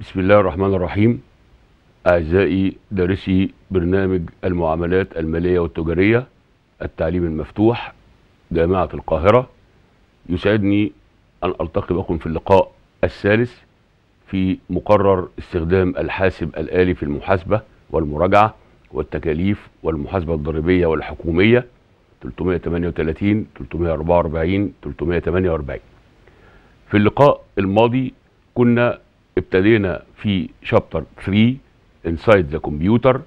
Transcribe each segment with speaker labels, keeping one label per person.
Speaker 1: بسم الله الرحمن الرحيم أعزائي دارسي برنامج المعاملات المالية والتجارية التعليم المفتوح جامعة القاهرة يسعدني أن ألتقي بكم في اللقاء الثالث في مقرر استخدام الحاسب الآلي في المحاسبة والمراجعة والتكاليف والمحاسبة الضريبية والحكومية 338 344 348 في اللقاء الماضي كنا ابتدينا في شابتر 3 انسايد ذا كمبيوتر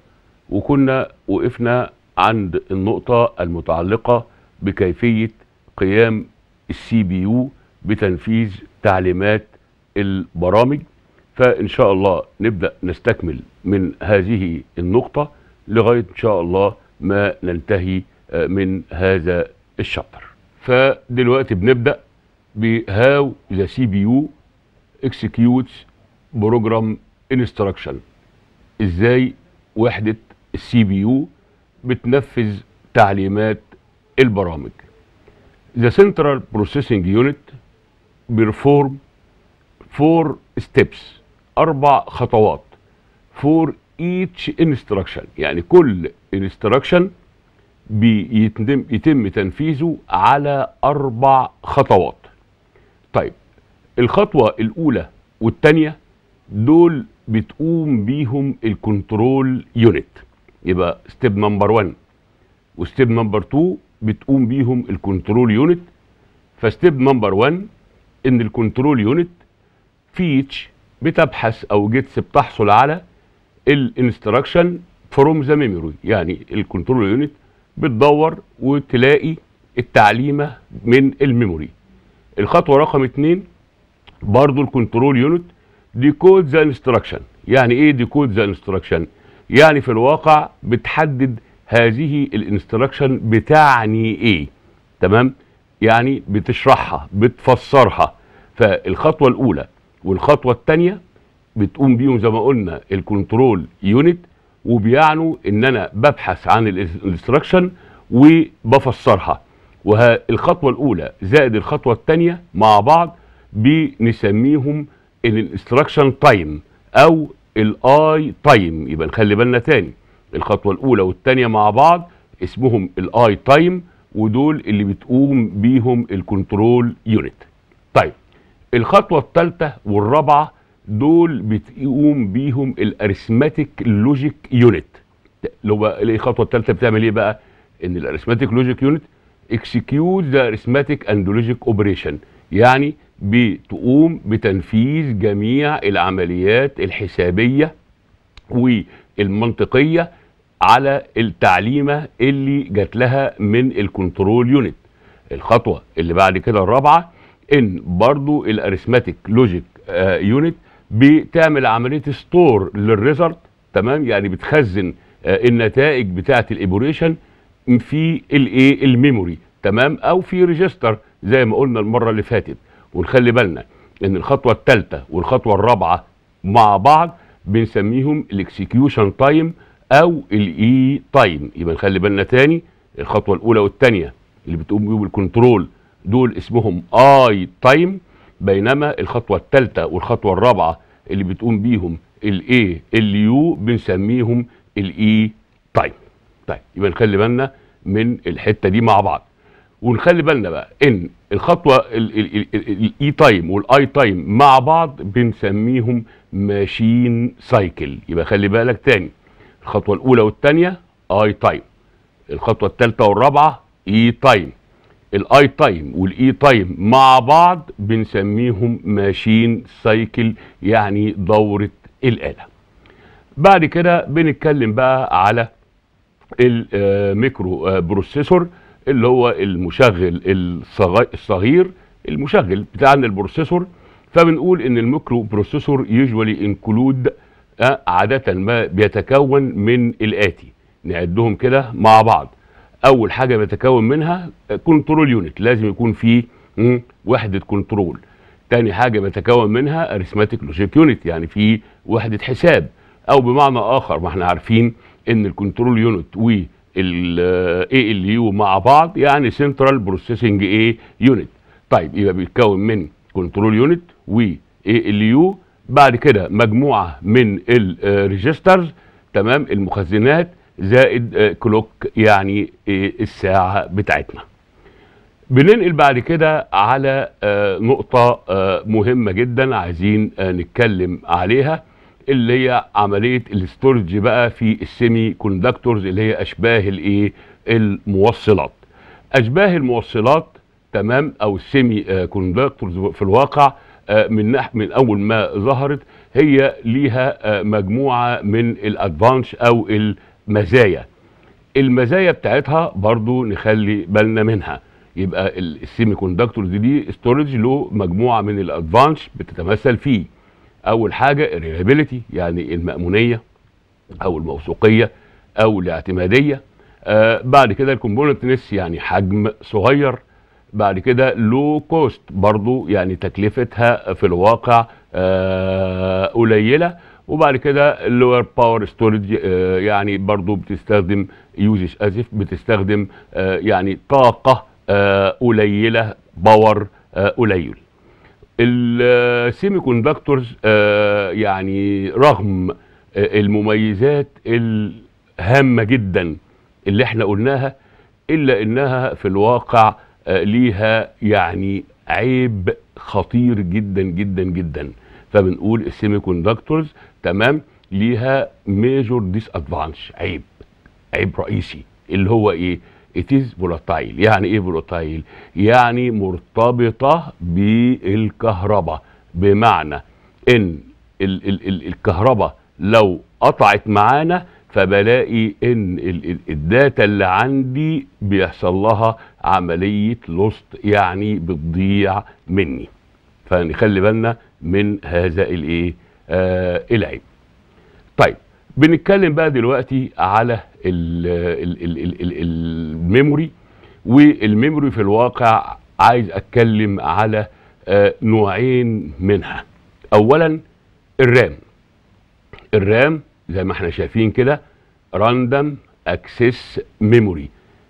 Speaker 1: وكنا وقفنا عند النقطة المتعلقة بكيفية قيام السي بي يو بتنفيذ تعليمات البرامج فإن شاء الله نبدأ نستكمل من هذه النقطة لغاية إن شاء الله ما ننتهي آه، من هذا الشابتر فدلوقتي بنبدأ بهاو ذا سي بي يو executes بروجرام انستراكشن ازاي وحده السي بي يو بتنفذ تعليمات البرامج The Central Processing Unit بيرفورم four steps أربع خطوات for each instruction يعني كل instruction بيتم يتم تنفيذه على أربع خطوات طيب الخطوة الأولى والثانية دول بتقوم بيهم الكنترول يونت يبقى ستيب نمبر 1 وستيب نمبر 2 بتقوم بيهم الكنترول يونت فستيب نمبر 1 ان الكنترول يونت فيتش بتبحث او جيتس بتحصل على الانستراكشن فروم ذا ميموري يعني الكنترول يونت بتدور وتلاقي التعليمه من الميموري الخطوه رقم 2 برضو الكنترول يونت ديكود ذا انستراكشن يعني ايه ديكود ذا انستراكشن يعني في الواقع بتحدد هذه الانستراكشن بتعني ايه تمام يعني بتشرحها بتفسرها فالخطوه الاولى والخطوه الثانيه بتقوم بيهم زي ما قلنا الكنترول يونت وبيعنوا ان انا ببحث عن الانستراكشن وبفسرها والخطوه الاولى زائد الخطوه الثانيه مع بعض بنسميهم الانستراكشن تايم او الاي تايم يبقى نخلي بالنا تاني الخطوه الاولى والثانيه مع بعض اسمهم الاي تايم ودول اللي بتقوم بيهم الكنترول يونت طيب الخطوه الثالثه والرابعه دول بتقوم بيهم الاريثماتيك لوجيك يونت هو الخطوه الثالثه بتعمل ايه بقى ان الاريثماتيك لوجيك يونت اكسكيوت ذا اريثماتيك اند لوجيك اوبريشن يعني بتقوم بتنفيذ جميع العمليات الحسابية والمنطقية على التعليمة اللي جات لها من الكنترول يونت الخطوة اللي بعد كده الرابعة ان برضو الاريثماتيك لوجيك آه، يونت بتعمل عملية ستور للريزلت تمام يعني بتخزن آه النتائج بتاعة الايبوريشن في الايه الميموري تمام او في ريجستر زي ما قلنا المرة اللي فاتت ونخلي بالنا ان الخطوه الثالثه والخطوه الرابعه مع بعض بنسميهم الاكسكيوشن تايم او الاي تايم e يبقى نخلي بالنا تاني الخطوه الاولى والثانيه اللي بتقوم بيهم الكنترول دول اسمهم اي تايم بينما الخطوه الثالثه والخطوه الرابعه اللي بتقوم بيهم الاي اليو بنسميهم الاي تايم e طيب يبقى نخلي بالنا من الحته دي مع بعض ونخلي بالنا بقى ان الخطوه الاي تايم والاي تايم مع بعض بنسميهم ماشين سايكل يبقى خلي بالك تاني الخطوه الاولى والثانيه اي تايم الخطوه الثالثه والرابعه اي تايم الاي تايم والاي تايم مع بعض بنسميهم ماشين سايكل يعني دوره الاله بعد كده بنتكلم بقى على الميكرو بروسيسور آه، اللي هو المشغل الصغير المشغل بتاعنا البروسيسور فبنقول ان الميكرو بروسيسور يوجوالي انكلود آه، عادة ما بيتكون من الآتي نعدهم كده مع بعض أول حاجة بيتكون منها كنترول آه، يونت لازم يكون فيه وحدة كنترول تاني حاجة بيتكون منها اريثماتيك لوجيك يونت يعني في وحدة حساب أو بمعنى آخر ما احنا عارفين إن الكنترول يونت و اي ال يو مع بعض يعني سنترال بروسيسنج اي يونت طيب يبقى بيتكون من كنترول يونت و اي ال يو بعد كده مجموعه من الريجسترز آه، تمام المخزنات زائد كلوك آه، يعني آه، الساعه بتاعتنا بننقل بعد كده على نقطة مهمة جدا عايزين نتكلم عليها اللي هي عمليه الاستورج بقى في السيمي كوندكتورز اللي هي اشباه الايه الموصلات اشباه الموصلات تمام او السيمي آه، كوندكتورز في الواقع آه، من نح من اول ما ظهرت هي ليها آه، مجموعه من الادفانش او المزايا المزايا بتاعتها برضو نخلي بالنا منها يبقى السيمي كوندكتورز دي ستورج له مجموعه من الادفانش بتتمثل فيه اول حاجه الريلابيلتي يعني المامونيه او الموثوقيه او الاعتماديه آه بعد كده الكومبوننتنس يعني حجم صغير بعد كده لو كوست برضو يعني تكلفتها في الواقع آه قليله وبعد كده اللور باور ستورج يعني برضو بتستخدم يوزش اسف بتستخدم آه يعني طاقه آه قليله باور آه قليل السيمي كوندكتورز آه، يعني رغم آه، المميزات الهامة جدا اللي احنا قلناها الا انها في الواقع آه، ليها يعني عيب خطير جدا جدا جدا فبنقول السيمي كوندكتورز تمام ليها ميجور ديس ادفانش عيب عيب رئيسي اللي هو ايه اتيز فولاتايل يعني ايه فولاتايل يعني مرتبطه بالكهرباء بمعنى ان ال ال ال الكهرباء لو قطعت معانا فبلاقي ان الداتا اللي عندي بيحصل لها عمليه لوست يعني بتضيع مني فنخلي بالنا من هذا الايه آه العيب طيب بنتكلم بقى دلوقتي على الميموري والميموري في الواقع عايز اتكلم على آه، نوعين منها اولا الرام الرام زي ما احنا شايفين كده راندم اكسس ميموري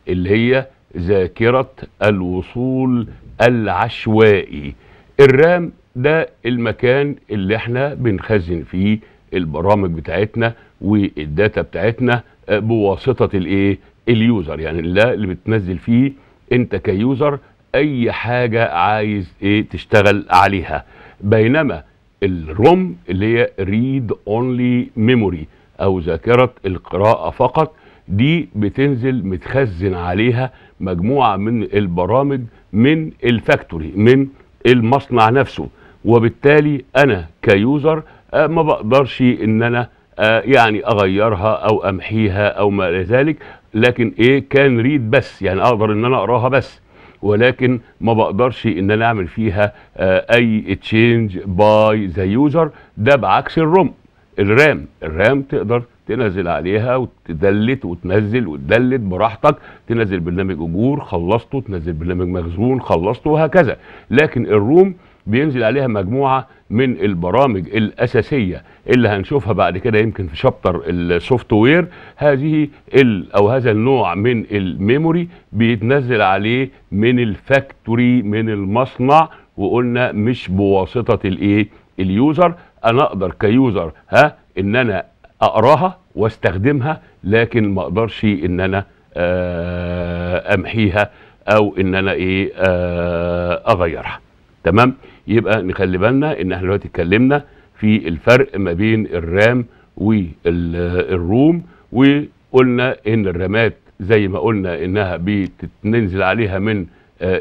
Speaker 1: اللي هي ذاكرة الوصول العشوائي الرام ده المكان اللي احنا بنخزن فيه البرامج بتاعتنا والداتا بتاعتنا بواسطه الايه اليوزر يعني لا اللي بتنزل فيه انت كيوزر اي حاجه عايز ايه تشتغل عليها بينما الروم اللي هي ريد اونلي ميموري او ذاكره القراءه فقط دي بتنزل متخزن عليها مجموعه من البرامج من الفاكتوري من المصنع نفسه وبالتالي انا كيوزر آه، ما بقدرش ان انا آه، يعني اغيرها او امحيها او ما الى ذلك لكن ايه كان ريد بس يعني اقدر ان انا اقراها بس ولكن ما بقدرش ان انا اعمل فيها آه، اي تشينج باي ذا يوزر ده بعكس الروم الرام الرام تقدر تنزل عليها وتدلت وتنزل وتدلت براحتك تنزل برنامج اجور خلصته تنزل برنامج مخزون خلصته وهكذا لكن الروم بينزل عليها مجموعه من البرامج الاساسيه اللي هنشوفها بعد كده يمكن في شابتر السوفت وير هذه ال او هذا النوع من الميموري بيتنزل عليه من الفاكتوري من المصنع وقلنا مش بواسطه الايه اليوزر انا اقدر كيوزر ها ان انا اقراها واستخدمها لكن ما اقدرش ان انا آه، امحيها او ان انا ايه آه، اغيرها تمام يبقى نخلي بالنا ان احنا دلوقتي اتكلمنا في الفرق ما بين الرام والروم وقلنا ان الرامات زي ما قلنا انها بتنزل عليها من آه،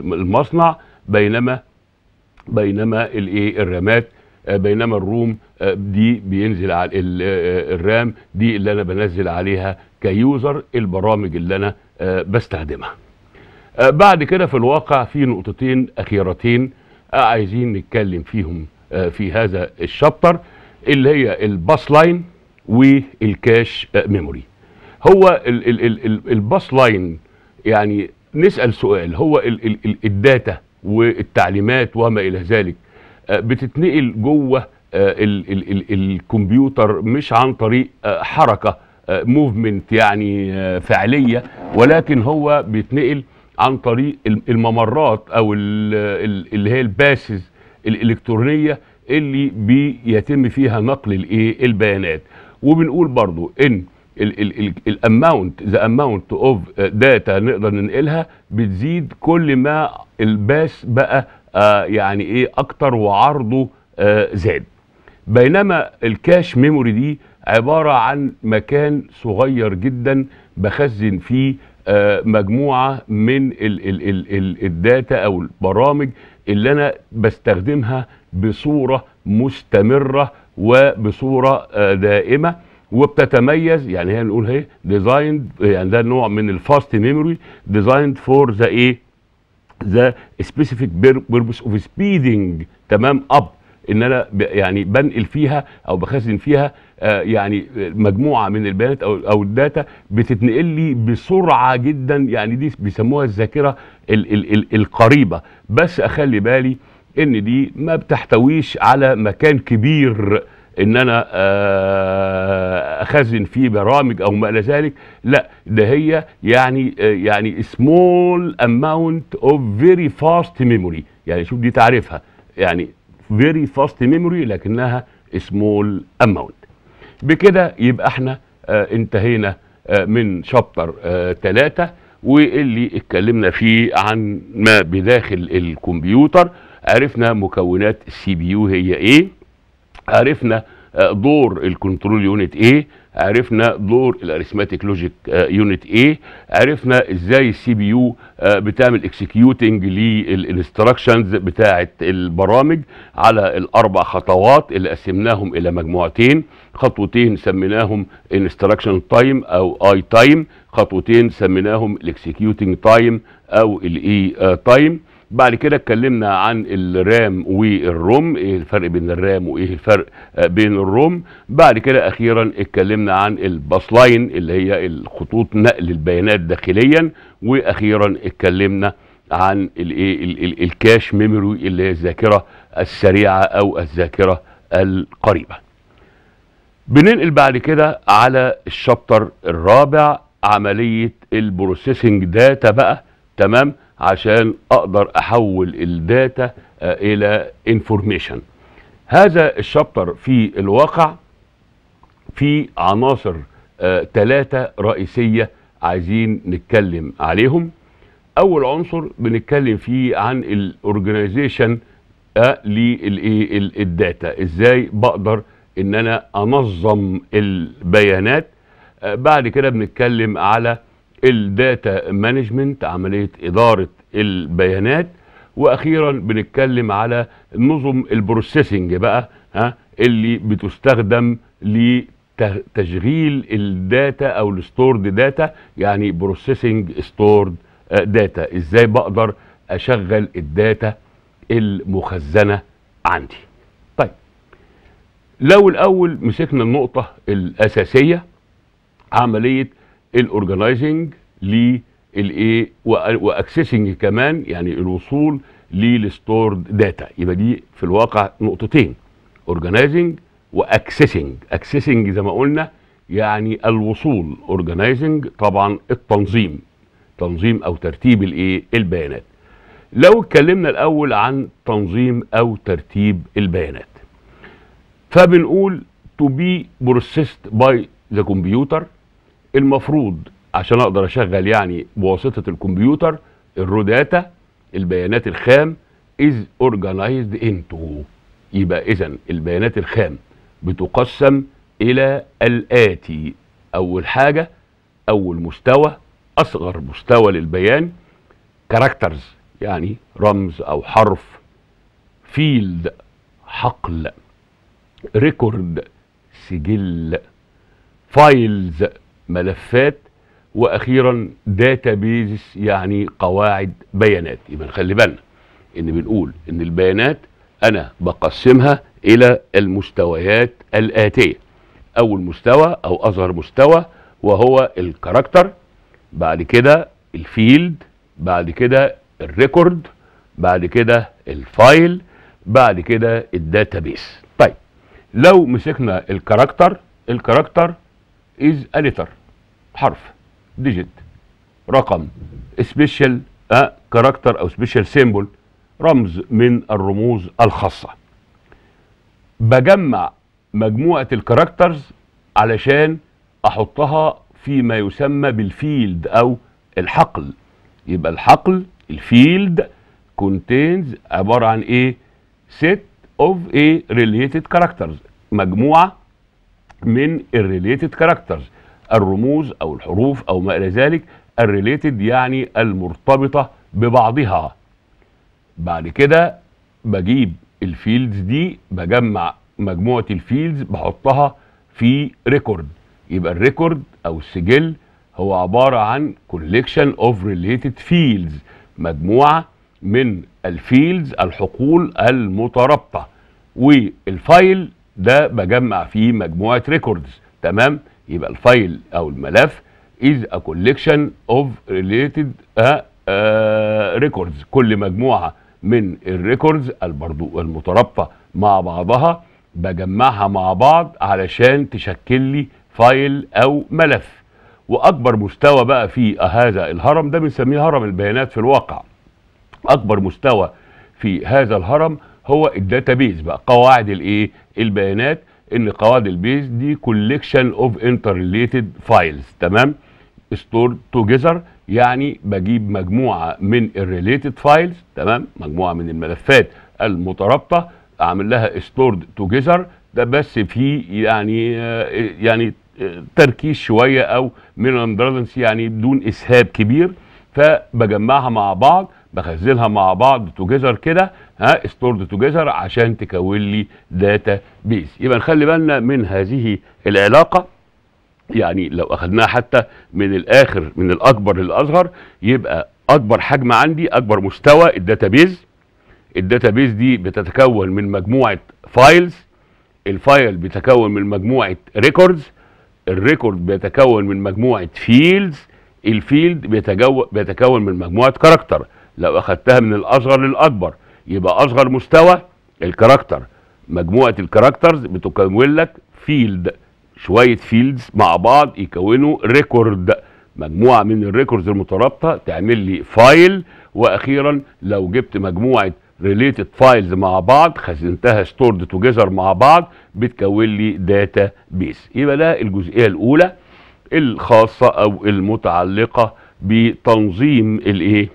Speaker 1: المصنع بينما بينما الايه الرامات آه، بينما الروم آه، دي بينزل على الرام دي اللي انا بنزل عليها كيوزر البرامج اللي انا بستخدمها آه، بعد كده في الواقع في نقطتين أخيرتين آه، عايزين نتكلم فيهم آه، في هذا الشابتر اللي هي الباس لاين والكاش ميموري هو الباس لاين يعني نسأل سؤال هو الداتا والتعليمات وما إلى ذلك بتتنقل جوه الكمبيوتر مش عن طريق حركة موفمنت يعني فعلية ولكن هو بيتنقل عن طريق الممرات او اللي هي الباسز الالكترونيه اللي بيتم فيها نقل الايه البيانات وبنقول برضو ان الاماونت ذا اماونت اوف داتا نقدر ننقلها بتزيد كل ما الباس بقى آه يعني ايه اكتر وعرضه آه زاد بينما الكاش ميموري دي عباره عن مكان صغير جدا بخزن فيه آه، مجموعه من ال ال ال الداتا او البرامج اللي انا بستخدمها بصوره مستمره وبصوره آه، دائمه وبتتميز يعني هي نقول اهي ديزايند يعني ده نوع من الفاست ميموري ديزايند فور ذا ايه ذا سبيسيفيك بيربس اوف سبيدنج تمام اب ان انا يعني بنقل فيها او بخزن فيها آه، يعني مجموعه من البيانات او او الداتا بتتنقل لي بسرعه جدا يعني دي بيسموها الذاكره ال ال ال القريبه بس اخلي بالي ان دي ما بتحتويش على مكان كبير ان انا آه، اخزن فيه برامج او ما الى ذلك لا ده هي يعني آه، يعني سمول اماونت اوف فيري فاست ميموري يعني شوف دي تعريفها يعني فيري فاست ميموري لكنها سمول اماونت بكده يبقى احنا آه، انتهينا آه، من شابتر ثلاثة آه، واللي اتكلمنا فيه عن ما بداخل الكمبيوتر عرفنا مكونات السي بي يو هي ايه عرفنا دور الكنترول يونت ايه عرفنا دور الاريثماتيك لوجيك آه، يونت ايه عرفنا ازاي السي بي يو آه، بتعمل اكسكيوتنج للانستراكشنز بتاعه البرامج على الاربع خطوات اللي قسمناهم الى مجموعتين خطوتين سميناهم انستراكشن تايم او اي تايم خطوتين سميناهم الاكسكيوتنج تايم او الاي e, آه، تايم بعد كده اتكلمنا عن الرام والروم ايه الفرق بين الرام وايه الفرق آه، بين الروم بعد كده اخيرا اتكلمنا عن الباس لاين اللي هي الخطوط نقل البيانات داخليا واخيرا اتكلمنا عن الايه الكاش ميموري اللي هي الذاكره السريعه او الذاكره القريبه بننقل بعد كده على الشابتر الرابع عمليه البروسيسنج داتا بقى تمام عشان اقدر احول الداتا آه، الى انفورميشن هذا الشابتر في الواقع في عناصر ثلاثة آه، رئيسية عايزين نتكلم عليهم اول عنصر بنتكلم فيه عن الاورجنايزيشن آه، للداتا ازاي بقدر ان انا انظم البيانات بعد كده بنتكلم على الداتا مانجمنت عمليه اداره البيانات واخيرا بنتكلم على نظم البروسيسنج بقى ها اللي بتستخدم لتشغيل الداتا او الستورد داتا يعني بروسيسنج ستورد آه، داتا ازاي بقدر اشغل الداتا المخزنه عندي طيب لو الاول مسكنا النقطه الاساسيه عمليه الاورجنايزنج للايه واكسسنج كمان يعني الوصول للستورد داتا يبقى دي في الواقع نقطتين اورجنايزنج واكسسنج اكسسنج زي ما قلنا يعني الوصول اورجنايزنج طبعا التنظيم تنظيم او ترتيب الايه البيانات لو اتكلمنا الاول عن تنظيم او ترتيب البيانات فبنقول to be processed by the computer المفروض عشان اقدر اشغل يعني بواسطه الكمبيوتر الرو داتا البيانات الخام از اورجنايزد انتو يبقى اذا البيانات الخام بتقسم الى الاتي اول حاجه اول مستوى اصغر مستوى للبيان كاركترز يعني رمز او حرف فيلد حقل ريكورد سجل فايلز ملفات واخيرا داتابيز يعني قواعد بيانات يبقى خلي بالنا ان بنقول ان البيانات انا بقسمها الى المستويات الاتيه اول مستوى او اصغر مستوى وهو الكاركتر بعد كده الفيلد بعد كده الريكورد بعد كده الفايل بعد كده الداتابيس طيب لو مسكنا الكاركتر الكاركتر از a letter حرف ديجيت رقم سبيشال آه, كاركتر او سبيشال سيمبل رمز من الرموز الخاصه بجمع مجموعه الكاركترز علشان احطها فيما يسمى بالفيلد او الحقل يبقى الحقل الفيلد كونتينز عباره عن ايه set of a related characters مجموعه من الريليتد كاركترز الرموز او الحروف او ما الى ذلك الريليتد يعني المرتبطه ببعضها بعد كده بجيب الفيلدز دي بجمع مجموعه الفيلدز بحطها في ريكورد يبقى الريكورد او السجل هو عباره عن كوليكشن اوف ريليتد فيلدز مجموعه من الفيلدز الحقول المترابطه والفايل ده بجمع فيه مجموعه ريكوردز تمام يبقى الفايل او الملف is a collection of related uh, uh, records كل مجموعه من الريكوردز برضو المترابطه مع بعضها بجمعها مع بعض علشان تشكل لي فايل او ملف واكبر مستوى بقى في هذا الهرم ده بنسميه هرم البيانات في الواقع اكبر مستوى في هذا الهرم هو الداتا بيز بقى قواعد الايه البيانات ان قواعد البيز دي كوليكشن اوف انترليتد فايلز تمام ستور توجذر يعني بجيب مجموعه من الريليتد فايلز تمام مجموعه من الملفات المترابطه اعمل لها ستورد توجذر ده بس في يعني يعني تركيز شويه او من بالانس يعني بدون اسهاب كبير فبجمعها مع بعض بخزنها مع بعض توجذر كده ها ستورد توجذر عشان تكون لي داتا بيس يبقى نخلي بالنا من هذه العلاقه يعني لو اخذناها حتى من الاخر من الاكبر للاصغر يبقى اكبر حجم عندي اكبر مستوى الداتا بيز الداتا بيز دي بتتكون من مجموعه فايلز الفايل بيتكون من مجموعه ريكوردز الريكورد بيتكون من مجموعه فيلدز الفيلد بيتكون من مجموعه كاركتر لو اخذتها من الاصغر للاكبر يبقى اصغر مستوى الكاركتر مجموعه الكاركترز بتكون لك فيلد شويه فيلدز مع بعض يكونوا ريكورد مجموعه من الريكوردز المترابطه تعمل لي فايل واخيرا لو جبت مجموعه ريليتد فايلز مع بعض خزنتها ستورد توجذر مع بعض بتكون لي داتا بيس يبقى ده الجزئيه الاولى الخاصه او المتعلقه بتنظيم الايه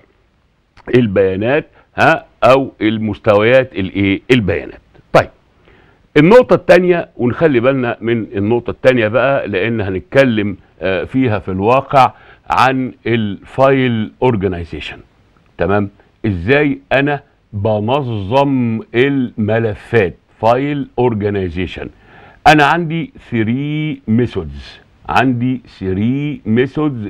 Speaker 1: البيانات ها او المستويات الايه البيانات طيب النقطه الثانيه ونخلي بالنا من النقطه الثانيه بقى لان هنتكلم آه، فيها في الواقع عن الفايل اورجنايزيشن تمام ازاي انا بنظم الملفات فايل اورجنايزيشن انا عندي 3 ميثودز عندي 3 ميثودز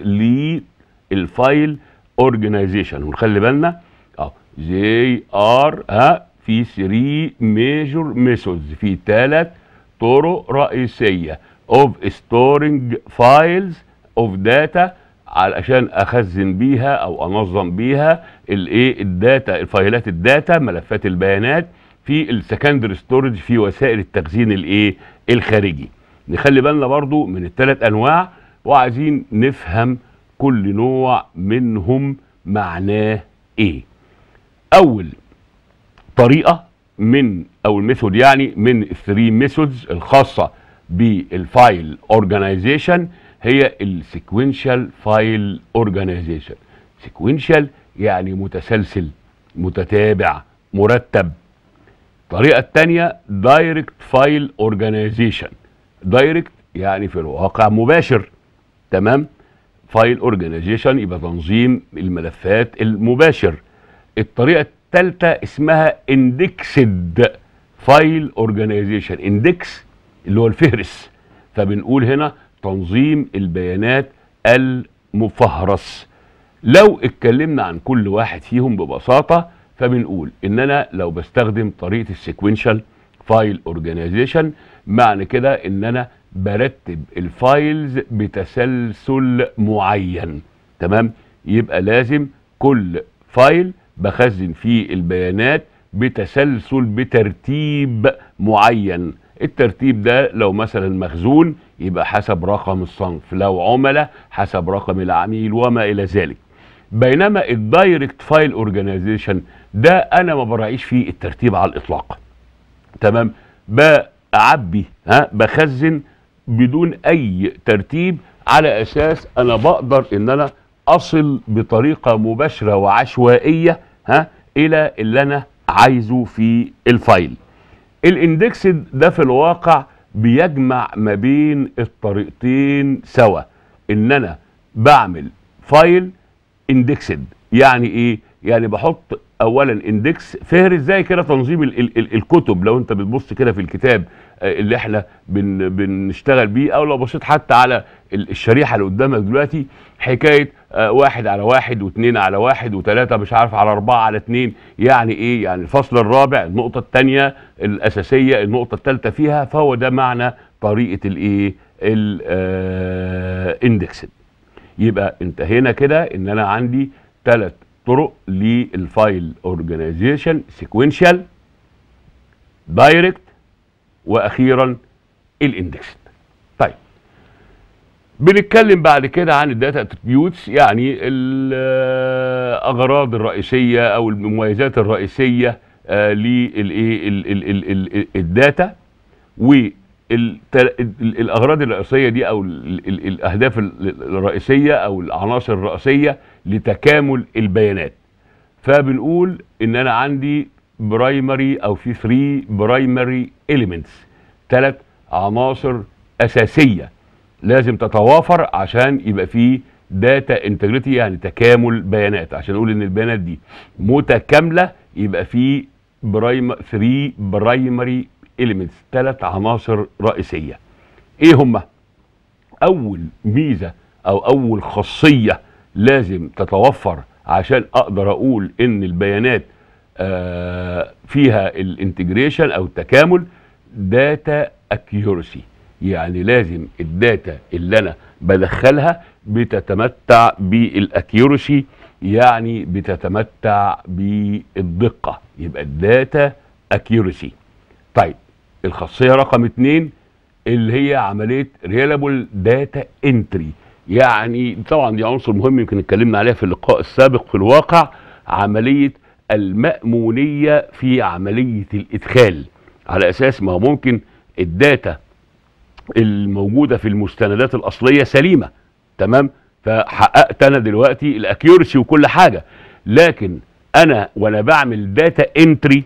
Speaker 1: للفايل اورجنايزيشن ونخلي بالنا زي ار ها في 3 ميجور ميثودز في ثلاث طرق رئيسيه اوف ستورنج فايلز اوف داتا علشان اخزن بيها او انظم بيها الايه الداتا الفايلات الداتا ملفات البيانات في السكندري ستورج في وسائل التخزين الايه الخارجي نخلي بالنا برضو من الثلاث انواع وعايزين نفهم كل نوع منهم معناه ايه اول طريقه من او الميثود يعني من الثري ميثودز الخاصه بالفايل اورجانيزيشن هي السيكوينشال فايل اورجانيزيشن سيكوينشال يعني متسلسل متتابع مرتب الطريقه الثانيه دايركت فايل اورجانيزيشن دايركت يعني في الواقع مباشر تمام فايل اورجانيزيشن يبقى تنظيم الملفات المباشر الطريقه الثالثه اسمها اندكسد فايل اورجانيزيشن اندكس اللي هو الفهرس فبنقول هنا تنظيم البيانات المفهرس لو اتكلمنا عن كل واحد فيهم ببساطه فبنقول ان انا لو بستخدم طريقه السيكونشال فايل اورجانيزيشن معنى كده ان انا برتب الفايلز بتسلسل معين تمام يبقى لازم كل فايل بخزن فيه البيانات بتسلسل بترتيب معين الترتيب ده لو مثلا مخزون يبقى حسب رقم الصنف لو عملاء حسب رقم العميل وما الى ذلك بينما الدايركت فايل اورجانيزيشن ده انا ما براعيش فيه الترتيب على الاطلاق تمام بعبي ها بخزن بدون اي ترتيب على اساس انا بقدر ان انا اصل بطريقه مباشره وعشوائيه ها الى اللي انا عايزه في الفايل الاندكس ده في الواقع بيجمع ما بين الطريقتين سوا ان انا بعمل فايل اندكسد يعني ايه يعني بحط اولا اندكس فهرس زي كده تنظيم الـ الـ الـ الكتب لو انت بتبص كده في الكتاب آه، اللي احنا بن بنشتغل بيه او لو بصيت حتى على الشريحه اللي قدامك دلوقتي حكايه آه، واحد على واحد واثنين على واحد وثلاثة مش عارف على أربعة على اثنين يعني إيه يعني الفصل الرابع النقطة الثانية الأساسية النقطة الثالثة فيها فهو ده معنى طريقة الإيه الاندكسد آه، يبقى انتهينا كده إن أنا عندي ثلاث طرق للفايل اورجانيزيشن سيكوينشال دايركت وأخيرا الاندكسد بنتكلم بعد كده عن الداتا اتريبيوتس يعني الاغراض آه، الرئيسيه او المميزات الرئيسيه آه، للايه الداتا والاغراض الرئيسيه دي او الاهداف الرئيسيه او العناصر الرئيسيه لتكامل البيانات فبنقول ان انا عندي برايمري او في 3 برايمري اليمنتس ثلاث عناصر اساسيه لازم تتوافر عشان يبقى فيه داتا انتجريتي يعني تكامل بيانات عشان نقول ان البيانات دي متكامله يبقى في برايم 3 برايمري اليمنتس ثلاث عناصر رئيسيه ايه هما اول ميزه او اول خاصيه لازم تتوفر عشان اقدر اقول ان البيانات آه فيها الانتجريشن او التكامل داتا اكيورسي يعني لازم الداتا اللي انا بدخلها بتتمتع بالاكيورسي يعني بتتمتع بالدقه يبقى الداتا اكيورسي طيب الخاصيه رقم اتنين اللي هي عمليه ريلابل داتا انتري يعني طبعا دي عنصر مهم يمكن اتكلمنا عليها في اللقاء السابق في الواقع عمليه المامونيه في عمليه الادخال على اساس ما ممكن الداتا الموجوده في المستندات الاصليه سليمه تمام فحققت انا دلوقتي الاكيورسي وكل حاجه لكن انا وانا بعمل داتا انتري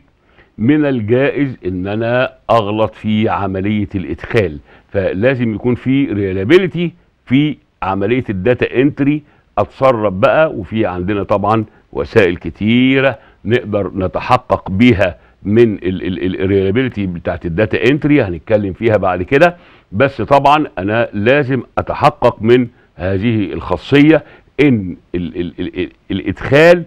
Speaker 1: من الجائز ان انا اغلط في عمليه الادخال فلازم يكون في ريلابيلتي في عمليه الداتا انتري اتسرب بقى وفي عندنا طبعا وسائل كتيره نقدر نتحقق بيها من الريلابيلتي بتاعت الداتا انتري هنتكلم فيها بعد كده بس طبعا انا لازم اتحقق من هذه الخاصيه ان الـ الـ الـ الادخال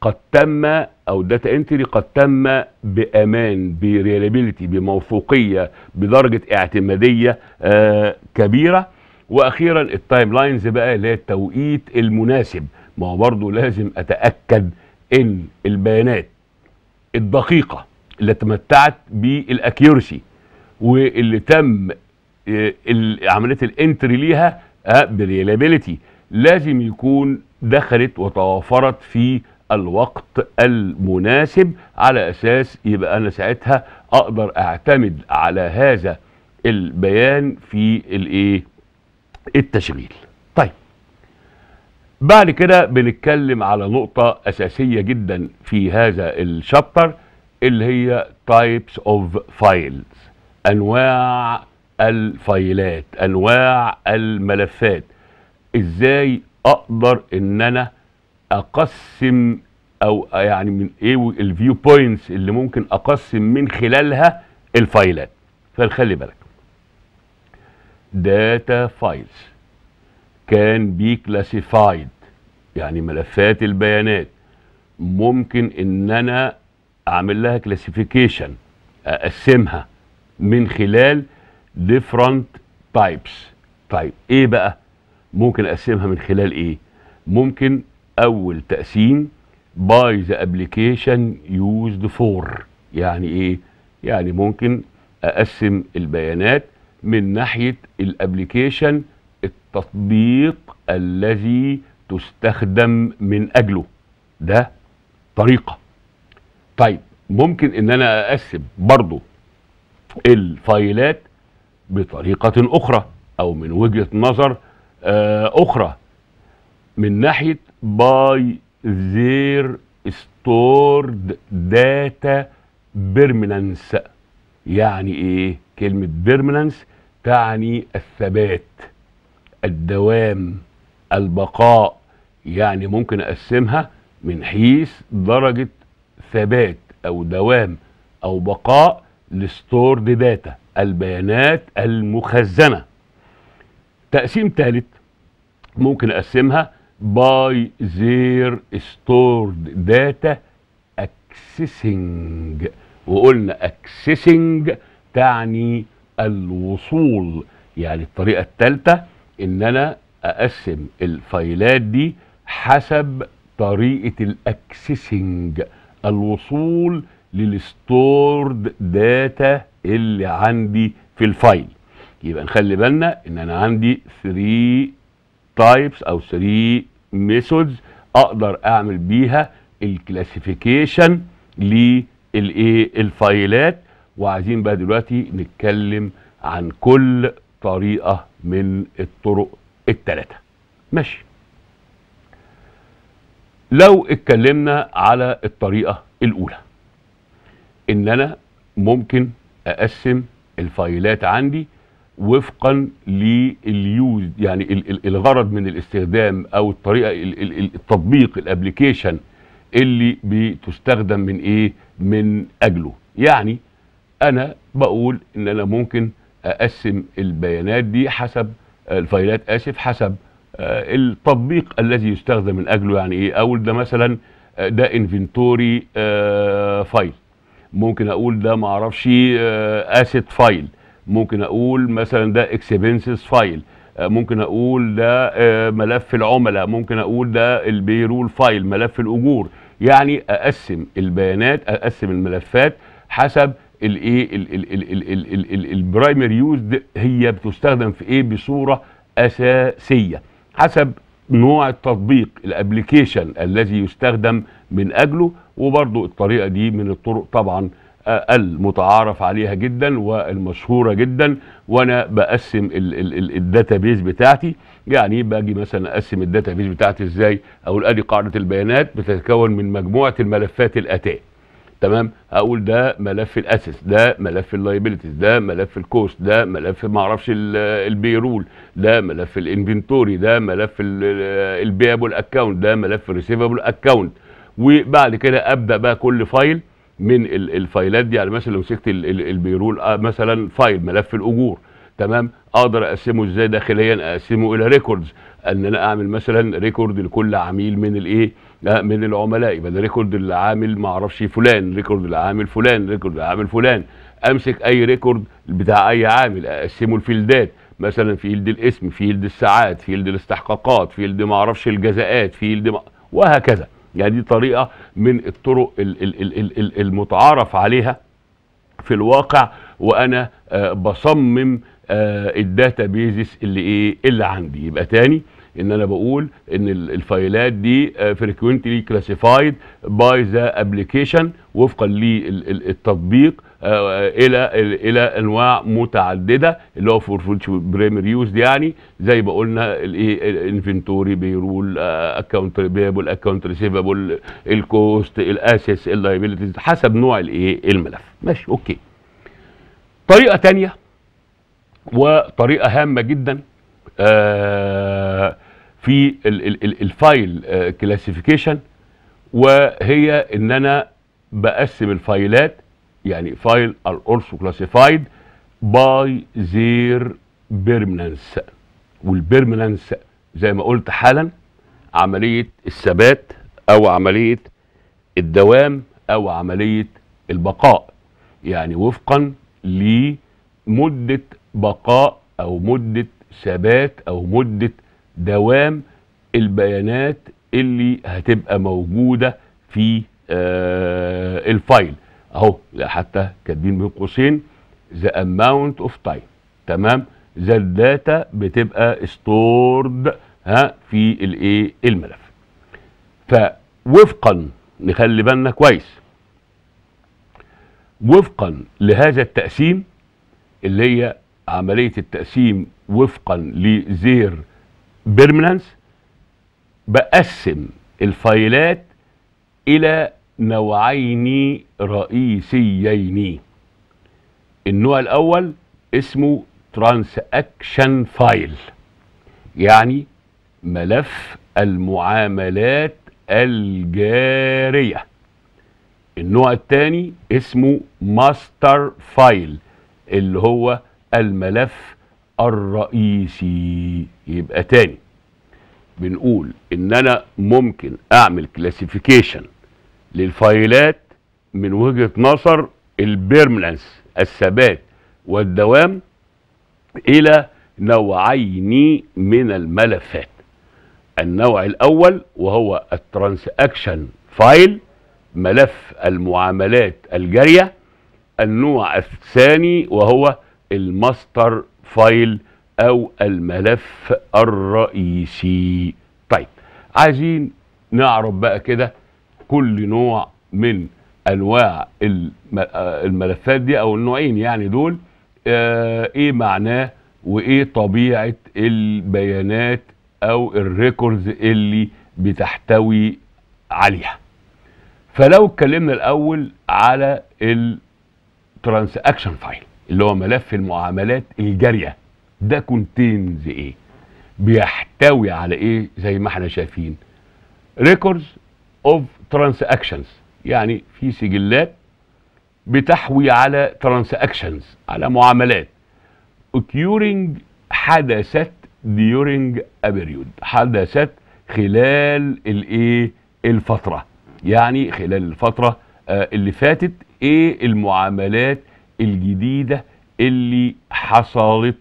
Speaker 1: قد تم او داتا انتري قد تم بامان بريلابيلتي بموثوقيه بدرجه اعتماديه آه كبيره واخيرا التايم لاينز بقى اللي هي التوقيت المناسب ما هو برضه لازم اتاكد ان البيانات الدقيقه اللي تمتعت بالاكيورسي واللي تم آه، عمليه الانتري ليها بريلابيليتي آه، لازم يكون دخلت وتوافرت في الوقت المناسب على اساس يبقى انا ساعتها اقدر اعتمد على هذا البيان في الايه التشغيل طيب بعد كده بنتكلم على نقطة أساسية جدا في هذا الشابتر اللي هي types of files أنواع الفايلات انواع الملفات ازاي اقدر ان انا اقسم او يعني من ايه الفيو بوينتس اللي ممكن اقسم من خلالها الفايلات فخلي بالك داتا فايلز كان بي كلاسيفايد يعني ملفات البيانات ممكن ان انا اعمل لها كلاسيفيكيشن اقسمها من خلال different types طيب ايه بقى ممكن اقسمها من خلال ايه ممكن اول تقسيم باي ذا ابلكيشن يوزد فور يعني ايه يعني ممكن اقسم البيانات من ناحيه الابلكيشن التطبيق الذي تستخدم من اجله ده طريقه طيب ممكن ان انا اقسم برضو الفايلات بطريقة أخرى أو من وجهة نظر آه، أخرى من ناحية باي زير ستورد داتا بيرمننس يعني ايه كلمة بيرمننس تعني الثبات الدوام البقاء يعني ممكن اقسمها من حيث درجة ثبات او دوام او بقاء لستورد داتا البيانات المخزنة تقسيم ثالث ممكن أقسمها باي زير ستورد داتا اكسسنج وقلنا اكسسنج تعني الوصول يعني الطريقة الثالثة ان انا اقسم الفايلات دي حسب طريقة الاكسسنج الوصول للستورد داتا اللي عندي في الفايل يبقى نخلي بالنا ان انا عندي 3 تايبس او 3 ميثودز اقدر اعمل بيها الكلاسيفيكيشن للايه الفايلات وعايزين بقى دلوقتي نتكلم عن كل طريقه من الطرق الثلاثه ماشي لو اتكلمنا على الطريقه الاولى ان انا ممكن اقسم الفايلات عندي وفقا لليوز يعني الغرض من الاستخدام او الطريقه التطبيق الابلكيشن اللي بتستخدم من ايه من اجله يعني انا بقول ان انا ممكن اقسم البيانات دي حسب الفايلات اسف حسب آه، التطبيق الذي يستخدم من اجله يعني ايه او ده مثلا آه، ده انفنتوري آه، فايل ممكن اقول ده معرفش اسيت آه، فايل ممكن اقول مثلا ده اكسبنسز آه، فايل ممكن اقول ده آه، ملف العملاء ممكن اقول ده البيرول فايل ملف الاجور يعني اقسم البيانات اقسم الملفات حسب الايه البرايمري يوز هي بتستخدم في ايه بصوره اساسيه حسب نوع التطبيق الابلكيشن الذي يستخدم من اجله وبرضو الطريقه دي من الطرق طبعا آه، المتعارف عليها جدا والمشهوره جدا وانا بقسم الداتا بيز بتاعتي يعني باجي مثلا اقسم الداتا بيز بتاعتي ازاي اقول ادي قاعده البيانات بتتكون من مجموعه الملفات الاتاه تمام اقول ده ملف الاسس ده ملف اللايبيلتيز ده ملف الكوست ده ملف ما اعرفش البيرول ده ملف الانفنتوري ده ملف البيبل اكونت ده ملف الريسيفبل اكونت وبعد كده ابدا بقى كل فايل من الفايلات دي يعني مثلا لو مسكت البيرول آه، مثلا فايل ملف الاجور تمام اقدر اقسمه ازاي داخليا اقسمه الى ريكوردز ان انا اعمل مثلا ريكورد لكل عميل من الايه من العملاء يبقى ده ريكورد العامل ما اعرفش فلان ريكورد العامل فلان ريكورد العامل فلان امسك اي ريكورد بتاع اي عامل اقسمه الفيلدات مثلا فيلد الاسم فيلد الساعات فيلد الاستحقاقات فيلد ما اعرفش الجزاءات فيلد ما... وهكذا يعني دي طريقه من الطرق المتعارف عليها في الواقع وانا آه، بصمم آه، الداتا بيزس اللي ايه اللي عندي يبقى تاني ان انا بقول ان الفايلات دي فريكوينتلي كلاسيفايد باي ذا ابلكيشن وفقا للتطبيق آه، آه، الى الى انواع متعدده اللي هو فور بريمير يوز دي يعني زي ما قلنا الايه الانفنتوري بيرول اكونت بيبل اكونت ريسيفبل الكوست الاسس اللايبيلتيز حسب نوع الايه الملف ماشي اوكي طريقه ثانيه وطريقه هامه جدا آه، في الفايل كلاسيفيكيشن آه، وهي ان انا بقسم الفايلات يعني فايل الارثو كلاسيفايد باي زير بيرمننس والبيرمننس زي ما قلت حالا عمليه الثبات او عمليه الدوام او عمليه البقاء يعني وفقا لمده بقاء او مده ثبات او مده دوام البيانات اللي هتبقى موجوده في آه الفايل اهو حتى كاتبين بين قوسين the amount of time تمام ذا الداتا بتبقى ستورد ها في الايه الملف فوفقا نخلي بالنا كويس وفقا لهذا التقسيم اللي هي عملية التقسيم وفقا لزير بيرمننس بقسم الفايلات إلى نوعين رئيسيين النوع الأول اسمه ترانساكشن فايل يعني ملف المعاملات الجارية النوع الثاني اسمه ماستر فايل اللي هو الملف الرئيسي يبقى تاني بنقول ان انا ممكن اعمل كلاسيفيكيشن للفايلات من وجهه نظر البيرمننس الثبات والدوام الى نوعين من الملفات النوع الاول وهو الترانزاكشن فايل ملف المعاملات الجاريه النوع الثاني وهو الماستر فايل او الملف الرئيسي طيب عايزين نعرف بقى كده كل نوع من انواع الملفات دي او النوعين يعني دول آه ايه معناه وايه طبيعه البيانات او الريكوردز اللي بتحتوي عليها فلو اتكلمنا الاول على الترانساكشن فايل اللي هو ملف المعاملات الجاريه ده كونتينز ايه بيحتوي على ايه زي ما احنا شايفين ريكوردز اوف ترانزاكشنز يعني في سجلات بتحوي على ترانزاكشنز على معاملات occurring حدثت during a period حدثت خلال الايه الفتره يعني خلال الفتره آه، اللي فاتت ايه المعاملات الجديدة اللي حصلت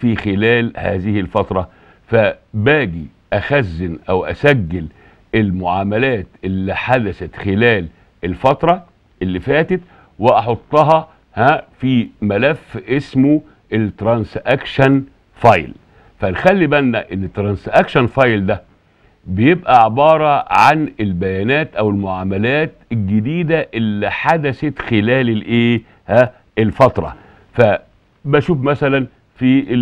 Speaker 1: في خلال هذه الفترة فباجي أخزن أو أسجل المعاملات اللي حدثت خلال الفترة اللي فاتت وأحطها ها في ملف اسمه الترانساكشن فايل فنخلي بالنا ان الترانساكشن فايل ده بيبقى عبارة عن البيانات او المعاملات الجديدة اللي حدثت خلال الايه ها الفترة فبشوف مثلا في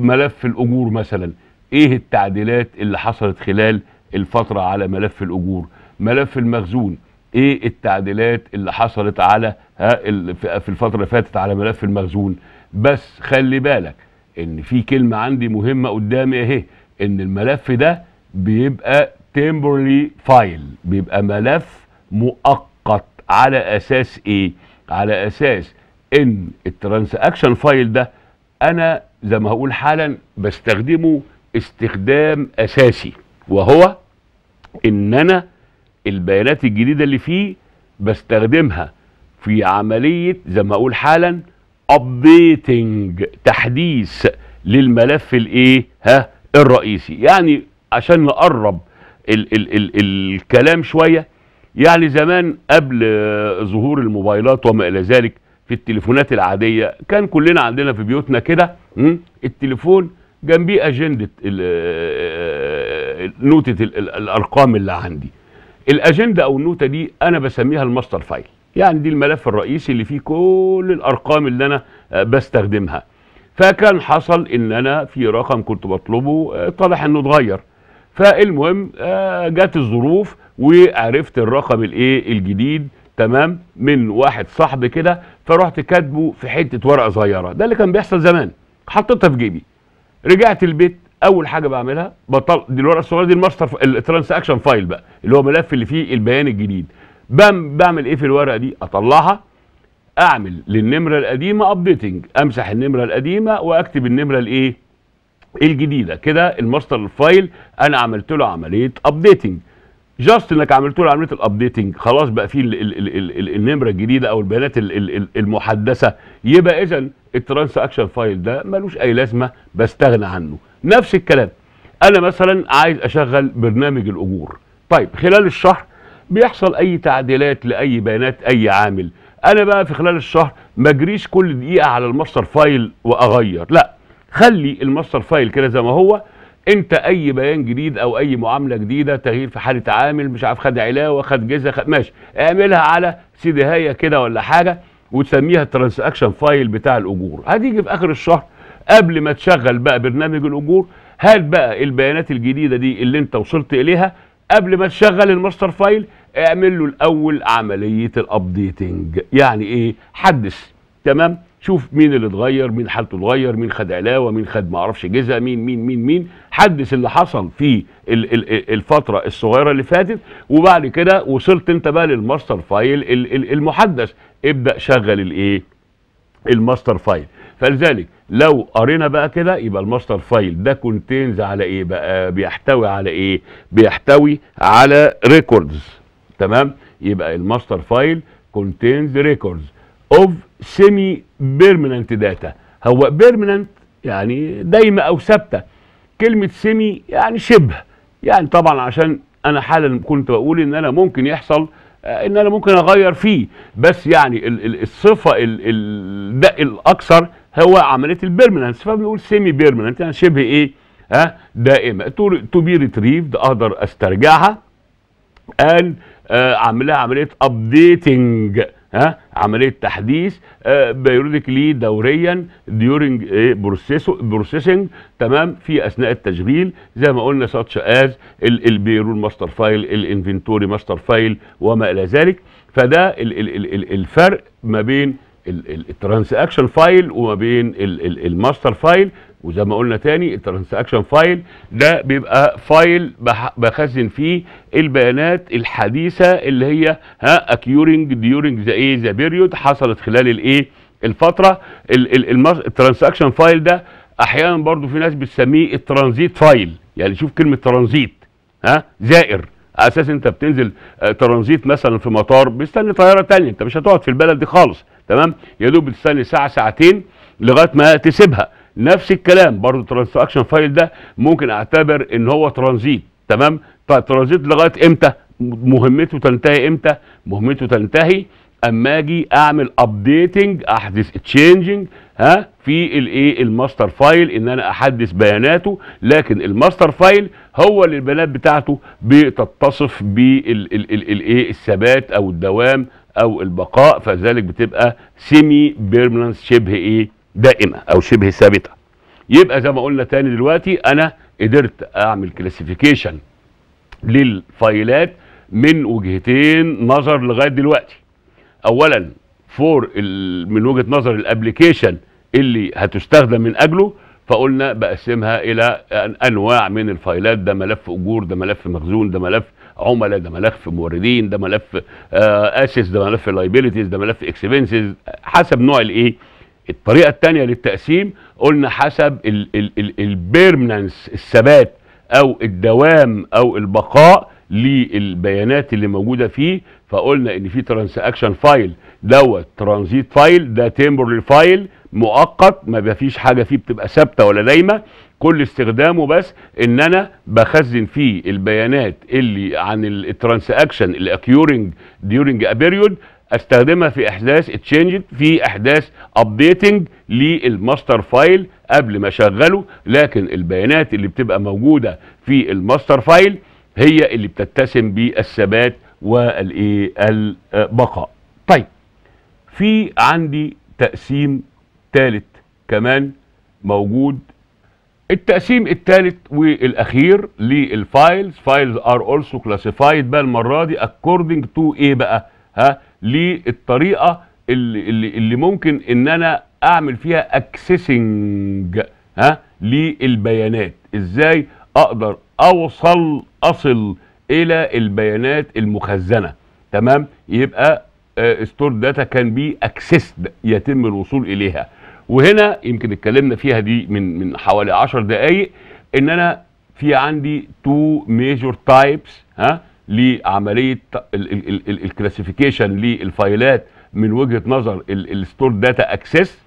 Speaker 1: ملف الأجور مثلا إيه التعديلات اللي حصلت خلال الفترة على ملف الأجور ملف المخزون ايه التعديلات اللي حصلت على في الفتره اللي فاتت على ملف المخزون بس خلي بالك ان في كلمه عندي مهمه قدامي اهي ان الملف ده بيبقى temporary فايل بيبقى ملف مؤقت على اساس ايه على اساس ان الترانزاكشن فايل ده انا زي ما هقول حالا بستخدمه استخدام اساسي وهو ان انا البيانات الجديده اللي فيه بستخدمها في عمليه زي ما اقول حالا ابديتنج تحديث للملف الايه ها الرئيسي يعني عشان نقرب ال ال ال الكلام شويه يعني زمان قبل ظهور الموبايلات وما الى ذلك في التليفونات العاديه كان كلنا عندنا في بيوتنا كده التليفون جنبيه اجنده آه، نوته الارقام اللي عندي الاجنده او النوته دي انا بسميها الماستر فايل يعني دي الملف الرئيسي اللي فيه كل الارقام اللي انا آه، بستخدمها فكان حصل ان انا في رقم كنت بطلبه آه، اتضح انه اتغير فالمهم جت الظروف وعرفت الرقم الايه الجديد تمام من واحد صاحبي كده فرحت كاتبه في حته ورقه صغيره ده اللي كان بيحصل زمان حطيتها في جيبي رجعت البيت اول حاجه بعملها بطل دي الورقه الصغيره دي الماستر الترانزاكشن فايل بقى اللي هو ملف اللي فيه البيان الجديد بعمل ايه في الورقه دي اطلعها اعمل للنمره القديمه ابديتنج امسح النمره القديمه واكتب النمره الايه الجديده كده الماستر فايل انا عملت له عمليه ابديتنج جاست انك عملت له عمليه الابديتنج خلاص بقى فيه النمره الجديده او البيانات المحدثه يبقى اذا الترانس اكشن فايل ده ملوش اي لازمه بستغنى عنه نفس الكلام انا مثلا عايز اشغل برنامج الاجور طيب خلال الشهر بيحصل اي تعديلات لاي بيانات اي عامل انا بقى في خلال الشهر ما اجريش كل دقيقه على الماستر فايل واغير لا خلي الماستر فايل كده زي ما هو انت اي بيان جديد او اي معامله جديده تغيير في حاله عامل مش عارف خد علاوه خد جزء خد ماشي اعملها على سيدي هيا كده ولا حاجه وتسميها الترانزاكشن فايل بتاع الاجور هتيجي في اخر الشهر قبل ما تشغل بقى برنامج الاجور هات بقى البيانات الجديده دي اللي انت وصلت اليها قبل ما تشغل الماستر فايل اعمل له الاول عمليه الابديتنج يعني ايه حدث تمام شوف مين اللي اتغير مين حالته اتغير مين خد علاوه مين خد ما اعرفش جزء مين مين مين مين حدث اللي حصل في الفتره الصغيره اللي فاتت وبعد كده وصلت انت بقى للماستر فايل المحدث ابدا شغل الايه الماستر فايل فلذلك لو قرينا بقى كده يبقى الماستر فايل ده كونتينز على ايه بقى بيحتوي على ايه بيحتوي على ريكوردز تمام يبقى الماستر فايل كونتينز ريكوردز اوف سيمي بيرمننت داتا هو بيرمننت يعني دايمه او ثابته كلمه سيمي يعني شبه يعني طبعا عشان انا حالا كنت بقول ان انا ممكن يحصل آه، ان انا ممكن اغير فيه بس يعني الصفه الاكثر هو عمليه البيرمننس فبنقول سيمي بيرمننت يعني شبه ايه ها آه، دائمه تو بي ريتريفد اقدر استرجعها قال آه، أعملها عمليه ابديتنج ها عمليه تحديث آه، بيرودك ليه دوريا ديورنج بروسيسنج تمام في اثناء التشغيل زي ما قلنا ساتش از البيرول ماستر فايل الانفنتوري ماستر فايل وما الى ذلك فده الفرق ما بين الترانزاكشن فايل وما بين الماستر فايل وزي ما قلنا تاني الترانساكشن فايل ده بيبقى فايل بخزن فيه البيانات الحديثه اللي هي ها اكيورنج ديورنج ذا ايه ذا بيريود حصلت خلال الايه الفتره الترانساكشن فايل ده احيانا برضو في ناس بتسميه الترانزيت فايل يعني شوف كلمه ترانزيت ها زائر على اساس انت بتنزل آه، ترانزيت مثلا في مطار بتستنى طياره تانية انت مش هتقعد في البلد دي خالص تمام يا دوب بتستني ساعه ساعتين لغايه ما تسيبها نفس الكلام برضو ترانزاكشن فايل ده ممكن اعتبر ان هو ترانزيت تمام طيب ترانزيت لغايه امتى مهمته تنتهي امتى مهمته تنتهي اما اجي اعمل ابديتنج احدث تشينجنج ها في الايه الماستر فايل ان انا احدث بياناته لكن الماستر فايل هو اللي البيانات بتاعته بتتصف بالايه الثبات او الدوام او البقاء فذلك بتبقى سيمي بيرمنانس شبه ايه دائمة أو شبه ثابتة يبقى زي ما قلنا تاني دلوقتي أنا قدرت أعمل كلاسيفيكيشن للفايلات من وجهتين نظر لغاية دلوقتي أولا فور من وجهة نظر الابليكيشن اللي هتستخدم من أجله فقلنا بقسمها إلى أنواع من الفايلات ده ملف أجور ده ملف مخزون ده ملف عملاء ده ملف موردين ده ملف اسس آه، ده ملف لايبيليتيز ده ملف اكسبنسز حسب نوع الايه الطريقة التانية للتقسيم قلنا حسب البيرمننس الثبات او الدوام او البقاء للبيانات اللي موجودة فيه فقلنا ان في ترانساكشن فايل دوت ترانزيت فايل ده تمبرلي فايل مؤقت ما فيش حاجة فيه بتبقى ثابتة ولا دايمة كل استخدامه بس ان انا بخزن فيه البيانات اللي عن الترانساكشن الاكيورنج ديورنج ا بيريود استخدمها في احداث تشينج في احداث ابديتنج للماستر فايل قبل ما اشغله لكن البيانات اللي بتبقى موجوده في الماستر فايل هي اللي بتتسم بالثبات والايه البقاء طيب في عندي تقسيم ثالث كمان موجود التقسيم الثالث والاخير للفايلز فايلز ار اولسو كلاسيفايد بقى المره دي اكوردنج تو ايه بقى ها للطريقه اللي, اللي, اللي ممكن ان انا اعمل فيها اكسسنج ها للبيانات ازاي اقدر اوصل اصل الى البيانات المخزنه تمام يبقى ستور داتا كان بي اكسسد يتم الوصول اليها وهنا يمكن اتكلمنا فيها دي من من حوالي 10 دقائق ان انا في عندي تو ميجور تايبس ها لعمليه الكلاسيفيكيشن للفايلات من وجهه نظر الستور داتا اكسس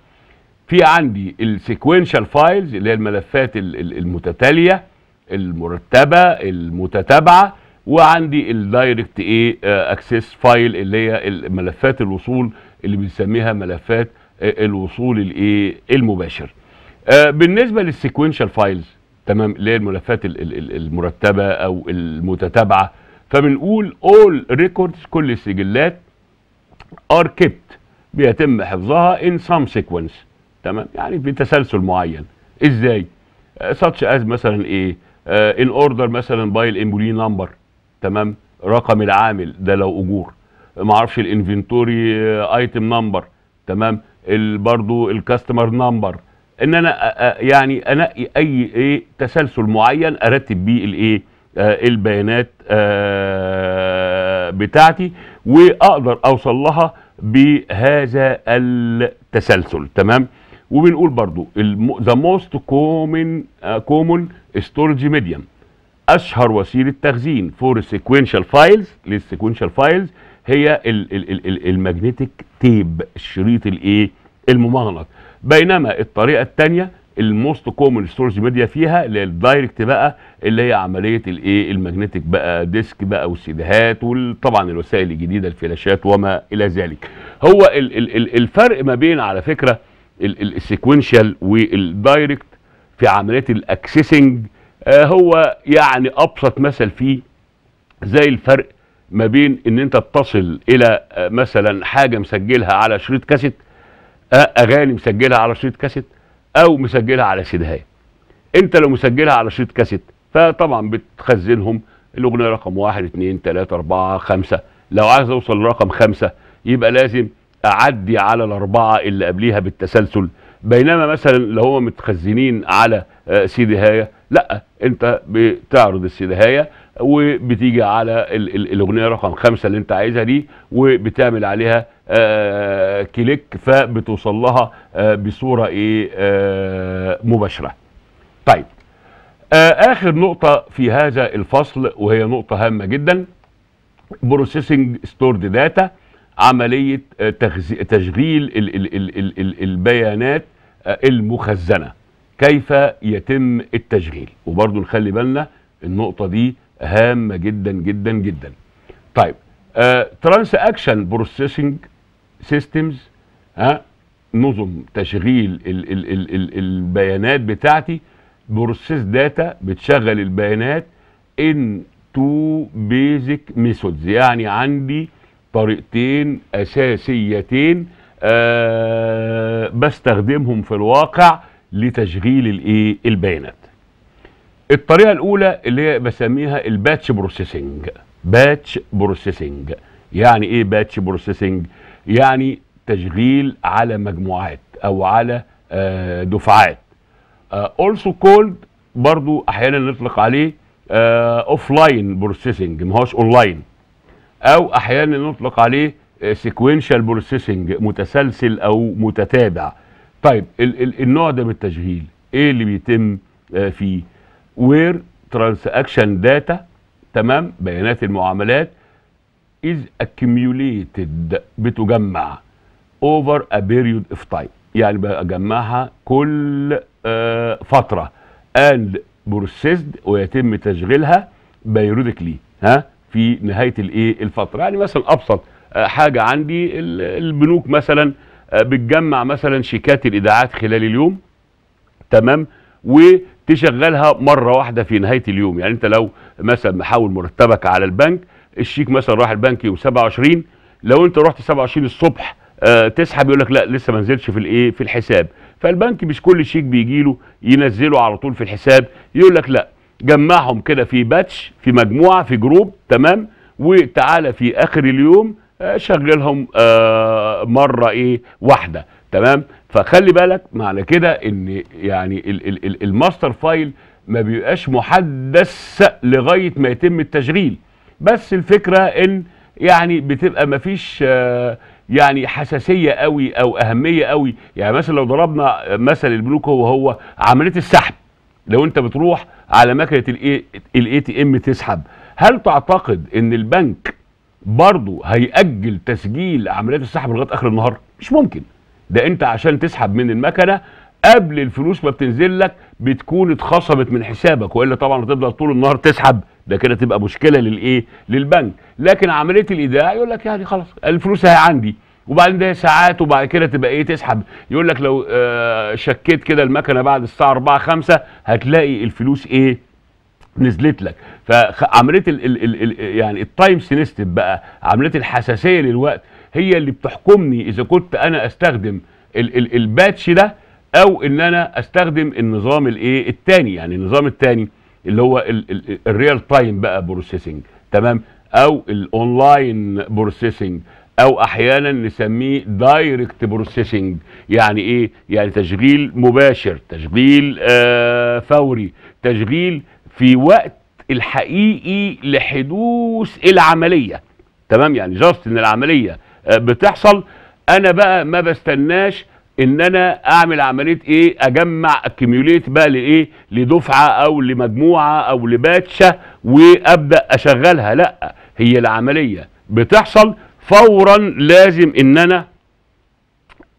Speaker 1: في عندي السيكوينشال فايلز اللي هي الملفات المتتاليه المرتبه المتتابعه وعندي الدايركت ايه اكسس فايل اللي هي ملفات الوصول اللي بنسميها ملفات آه، الوصول الايه المباشر آه، بالنسبه للسيكوينشال فايلز تمام اللي هي الملفات المرتبه او المتتابعه فبنقول all records كل السجلات are kept بيتم حفظها in some sequence تمام يعني بتسلسل معين ازاي آه، such as مثلا ايه uh, in order مثلا by employee number تمام رقم العامل ده لو اجور ما اعرفش الانفنتوري ايتم آه، نمبر تمام برضو الكاستمر نمبر ان انا يعني انقي اي ايه تسلسل معين ارتب بيه الايه البيانات آه، بتاعتي واقدر اوصل لها بهذا التسلسل تمام وبنقول برضو ذا موست كومن كومن ستورج ميديم اشهر وسيله تخزين فور سيكوينشال فايلز للسيكوينشال فايلز هي الماجنتيك تيب الشريط الايه الممغنط بينما الطريقه الثانيه الموست كومن ستورج ميديا فيها اللي هي الدايركت بقى اللي هي عمليه الايه الماجنتيك بقى ديسك بقى والسيديهات وطبعا الوسائل الجديده الفلاشات وما الى ذلك هو الـ الـ الفرق ما بين على فكره السيكونشال والدايركت في عمليه الاكسسنج آه هو يعني ابسط مثل فيه زي الفرق ما بين ان انت تصل الى آه مثلا حاجه مسجلها على شريط كاسيت آه اغاني مسجلها على شريط كاسيت او مسجلها على سيدهاي انت لو مسجلها على شريط كاسيت فطبعا بتخزنهم الاغنيه رقم واحد اثنين ثلاثة اربعه خمسه لو عايز اوصل لرقم خمسه يبقى لازم اعدي على الاربعه اللي قبليها بالتسلسل بينما مثلا لو هم متخزنين على آه، سيدهايه لا انت بتعرض السيدهايه وبتيجي على الاغنيه رقم خمسه اللي انت عايزها دي وبتعمل عليها آه، كليك فبتوصل لها آه، بصورة ايه آه، مباشرة طيب اخر نقطة في هذا الفصل وهي نقطة هامة جدا بروسيسنج ستورد داتا عملية تشغيل البيانات المخزنة كيف يتم التشغيل وبرضو نخلي بالنا النقطة دي هامة جدا جدا جدا طيب ترانس اكشن بروسيسنج سيستمز ها نظم تشغيل الـ الـ الـ الـ البيانات بتاعتي بروسيس داتا بتشغل البيانات ان تو بيزك ميثودز يعني عندي طريقتين اساسيتين أه بستخدمهم في الواقع لتشغيل الايه البيانات الطريقه الاولى اللي هي بسميها الباتش بروسيسنج باتش بروسيسنج يعني ايه باتش بروسيسنج يعني تشغيل على مجموعات او على آه، دفعات آه، also called برضو احيانا نطلق عليه اوف لاين بروسيسنج ما هوش اونلاين او احيانا نطلق عليه آه، sequential بروسيسنج متسلسل او متتابع طيب ال ال النوع ده من التشغيل ايه اللي بيتم فيه وير ترانساكشن داتا تمام بيانات المعاملات is accumulated بتجمع over a period of time يعني بجمعها كل آه، فترة and processed ويتم تشغيلها بيرودكلي ها في نهاية الايه الفترة يعني مثلا أبسط آه، حاجة عندي البنوك مثلا آه، بتجمع مثلا شيكات الإيداعات خلال اليوم تمام وتشغلها مرة واحدة في نهاية اليوم يعني أنت لو مثلا محول مرتبك على البنك الشيك مثلا راح البنك يوم 27 لو انت رحت 27 الصبح آه تسحب يقول لك لا لسه ما نزلش في الايه في الحساب فالبنك مش كل شيك بيجي له ينزله على طول في الحساب يقول لك لا جمعهم كده في باتش في مجموعه في جروب تمام وتعالى في اخر اليوم آه شغلهم آه مره ايه واحده تمام فخلي بالك معنى كده ان يعني الماستر فايل ما بيبقاش محدث لغايه ما يتم التشغيل بس الفكرة ان يعني بتبقى مفيش آه، يعني حساسية قوي او اهمية قوي يعني مثلا لو ضربنا مثل البنوك هو هو عملية السحب لو انت بتروح على مكنة الاي تي ام تسحب هل تعتقد ان البنك برضه هيأجل تسجيل عمليات السحب لغاية اخر النهار مش ممكن ده انت عشان تسحب من المكنة قبل الفلوس ما بتنزل لك بتكون اتخصمت من حسابك والا طبعا هتفضل طول النهار تسحب ده كده تبقى مشكله للايه للبنك لكن عمليه الايداع يقول لك يعني خلاص الفلوس هي عندي وبعدين ده ساعات وبعد كده تبقى ايه تسحب يقول لك لو آه شكيت كده المكنه بعد الساعه 4 5 هتلاقي الفلوس ايه نزلت لك فعمليه الـ الـ الـ الـ يعني التايم سينستيب بقى عمليه الحساسيه للوقت هي اللي بتحكمني اذا كنت انا استخدم الـ الـ الباتش ده او ان انا استخدم النظام الايه الثاني يعني النظام الثاني اللي هو الريال تايم بقى بروسيسنج تمام او الاونلاين بروسيسنج او احيانا نسميه دايركت بروسيسنج يعني ايه يعني تشغيل مباشر تشغيل آه فوري تشغيل في وقت الحقيقي لحدوث العمليه تمام يعني جاست ان العمليه آه، بتحصل انا بقى ما بستناش ان انا اعمل عمليه ايه اجمع اكيميوليت بقى لايه لدفعه او لمجموعه او لباتشه وابدا اشغلها لا هي العمليه بتحصل فورا لازم ان انا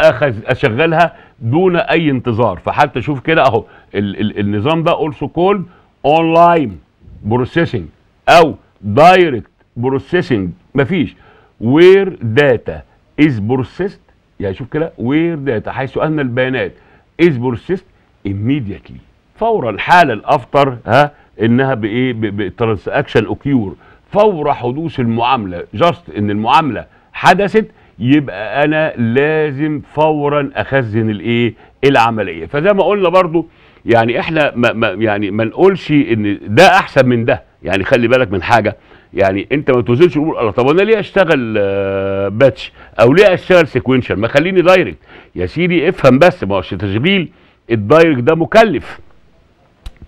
Speaker 1: اخذ اشغلها دون اي انتظار فحتى شوف كده اهو ال ال النظام ده اولسو كولد اونلاين بروسيسنج او دايركت بروسيسنج مفيش وير داتا از بروسيسد يعني شوف كده وير داتا حيث ان البيانات از بروسيسد immediately فورا الحاله الافطر ها انها بايه بالترانساكشن اوكيور فور حدوث المعامله جاست ان المعامله حدثت يبقى انا لازم فورا اخزن الايه العمليه فزي ما قلنا برضو يعني احنا ما ما يعني ما نقولش ان ده احسن من ده يعني خلي بالك من حاجه يعني انت ما توزنش الامور الله طب انا ليه اشتغل آه، باتش او ليه اشتغل سيكونشال ما خليني دايركت يا سيدي افهم بس ما هوش تشغيل الدايركت ده مكلف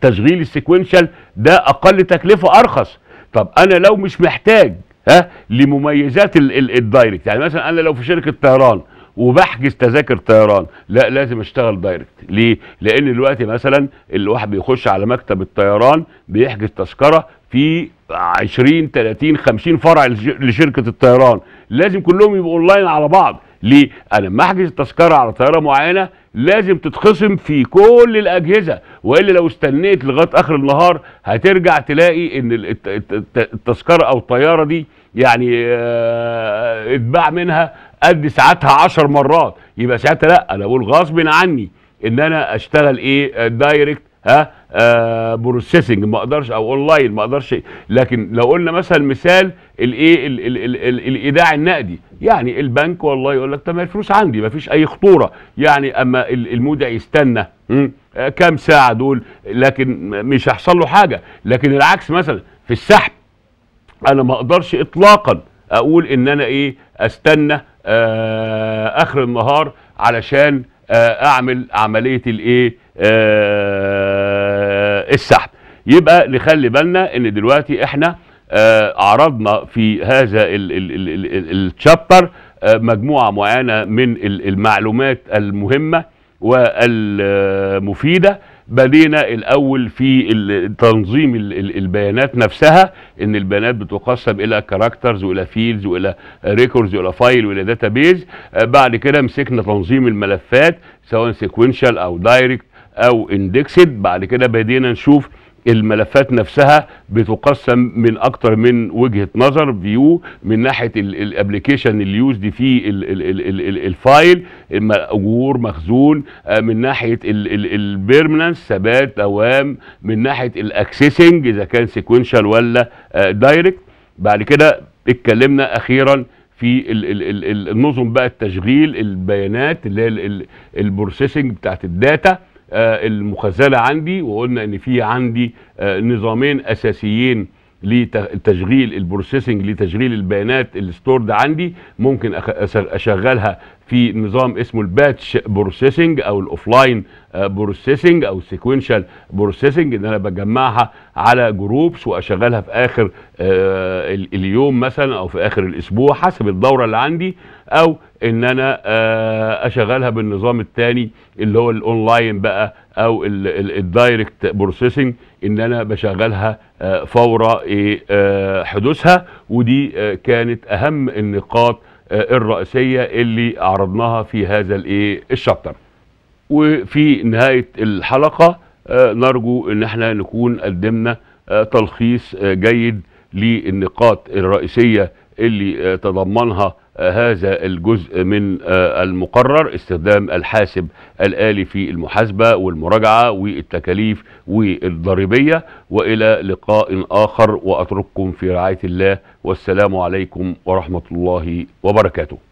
Speaker 1: تشغيل السيكونشال ده اقل تكلفه ارخص طب انا لو مش محتاج ها لمميزات الدايركت يعني مثلا انا لو في شركه طيران وبحجز تذاكر طيران لا لازم اشتغل دايركت ليه لان دلوقتي مثلا الواحد بيخش على مكتب الطيران بيحجز تذكره في 20 30 50 فرع لشركه الطيران لازم كلهم يبقوا اونلاين على بعض ليه؟ انا لما احجز التذكره على طياره معينه لازم تتخصم في كل الاجهزه والا لو استنيت لغايه اخر النهار هترجع تلاقي ان التذكره او الطياره دي يعني آه، اتباع منها قد ساعتها 10 مرات يبقى ساعتها لا انا بقول غصب عني ان انا اشتغل ايه دايركت ها بروسيسنج آه، ما اقدرش او اونلاين ما اقدرش لكن لو قلنا مثلا مثال الايه الايداع النقدي يعني البنك والله يقول لك تمام الفلوس عندي ما فيش اي خطوره يعني اما المودع يستنى آه، كام ساعه دول لكن مش هيحصل له حاجه لكن العكس مثلا في السحب انا ما اقدرش اطلاقا اقول ان انا ايه استنى آه اخر النهار علشان آه اعمل عمليه الايه آه السحب يبقى نخلي بالنا ان دلوقتي احنا آه، عرضنا في هذا الشابتر آه، مجموعة معينة من المعلومات المهمة والمفيدة بدينا الأول في تنظيم البيانات نفسها إن البيانات بتقسم إلى كاركترز وإلى فيلز وإلى ريكوردز وإلى فايل وإلى داتابيز آه، بعد كده مسكنا تنظيم الملفات سواء سيكونشال أو دايركت او اندكسد بعد كده بدينا نشوف الملفات نفسها بتقسم من اكتر من وجهه نظر فيو من ناحيه الابلكيشن اللي يوزد فيه الفايل ماجور مخزون من ناحيه البيرمننس ثبات دوام من ناحيه الاكسسنج اذا كان سيكونشال ولا دايركت بعد كده اتكلمنا اخيرا في النظم بقى التشغيل البيانات اللي هي البروسيسنج بتاعت الداتا آه، المخزله عندي وقلنا ان في عندي آه، نظامين اساسيين لتشغيل البروسيسنج لتشغيل البيانات الستورد عندي ممكن اشغلها في نظام اسمه الباتش بروسيسنج او الاوفلاين آه، بروسيسنج او السيكونشال بروسيسنج ان انا بجمعها على جروبس واشغلها في اخر آه، اليوم مثلا او في اخر الاسبوع حسب الدوره اللي عندي او ان انا آه، اشغلها بالنظام الثاني اللي هو الاونلاين بقى او الدايركت بروسيسنج ان انا بشغلها فور حدوثها ودي كانت أهم النقاط الرئيسية اللي عرضناها في هذا الشابتر وفي نهاية الحلقة نرجو ان احنا نكون قدمنا تلخيص جيد للنقاط الرئيسية اللي تضمنها هذا الجزء من آه، المقرر استخدام الحاسب الآلي في المحاسبة والمراجعة والتكاليف والضريبية وإلى لقاء آخر وأترككم في رعاية الله والسلام عليكم ورحمة الله وبركاته